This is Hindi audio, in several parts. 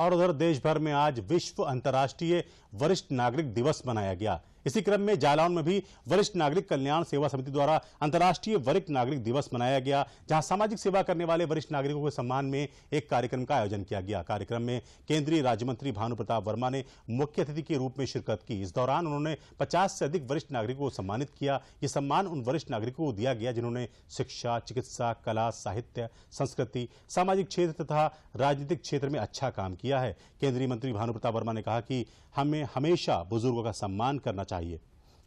और उधर देश भर में आज विश्व अंतर्राष्ट्रीय वरिष्ठ नागरिक दिवस मनाया गया इसी क्रम में जालौन में भी वरिष्ठ नागरिक कल्याण सेवा समिति द्वारा अंतर्राष्ट्रीय वरिष्ठ नागरिक दिवस मनाया गया जहां सामाजिक सेवा करने वाले वरिष्ठ नागरिकों के सम्मान में एक कार्यक्रम का आयोजन किया गया कार्यक्रम में केंद्रीय राज्य मंत्री भानु प्रताप वर्मा ने मुख्य अतिथि के रूप में शिरकत की इस दौरान उन्होंने पचास से अधिक वरिष्ठ नागरिकों को सम्मानित किया ये सम्मान उन वरिष्ठ नागरिकों को दिया गया जिन्होंने शिक्षा चिकित्सा कला साहित्य संस्कृति सामाजिक क्षेत्र तथा राजनीतिक क्षेत्र में अच्छा काम किया है केंद्रीय मंत्री भानु प्रताप वर्मा ने कहा कि हमें हमेशा बुजुर्गों का सम्मान करना चाहिए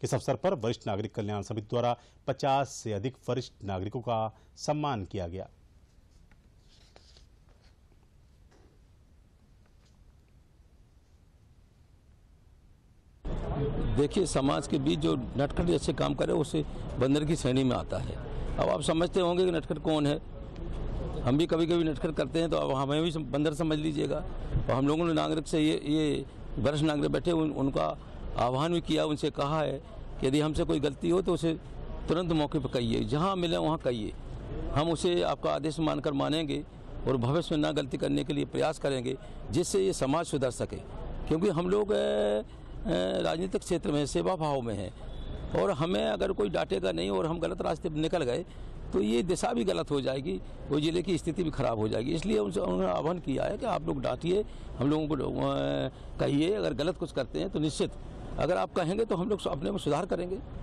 इस अवसर पर वरिष्ठ नागरिक कल्याण समिति द्वारा 50 से अधिक वरिष्ठ नागरिकों का सम्मान किया गया देखिए समाज के बीच जो नटखट जैसे काम करे उसे बंदर की श्रेणी में आता है अब आप समझते होंगे कि नटखट कौन है हम भी कभी कभी नटखट करते हैं तो अब हमें भी बंदर समझ लीजिएगा और तो हम लोगों ने नागरिक से ये ये वरिष्ठ नागरिक बैठे उन, उनका आह्वान भी किया उनसे कहा है कि यदि हमसे कोई गलती हो तो उसे तुरंत मौके पर कहिए जहाँ मिले वहाँ कहिए हम उसे आपका आदेश मानकर मानेंगे और भविष्य में ना गलती करने के लिए प्रयास करेंगे जिससे ये समाज सुधर सके क्योंकि हम लोग राजनीतिक क्षेत्र में सेवा भाव में हैं और हमें अगर कोई डांटेगा नहीं और हम गलत रास्ते पर निकल गए तो ये दिशा भी गलत हो जाएगी वो ज़िले की स्थिति भी खराब हो जाएगी इसलिए उनसे उन्होंने आह्वान किया है कि आप लोग डांटिए हम लोगों को कहिए अगर गलत कुछ करते हैं तो निश्चित अगर आप कहेंगे तो हम लोग अपने में सुधार करेंगे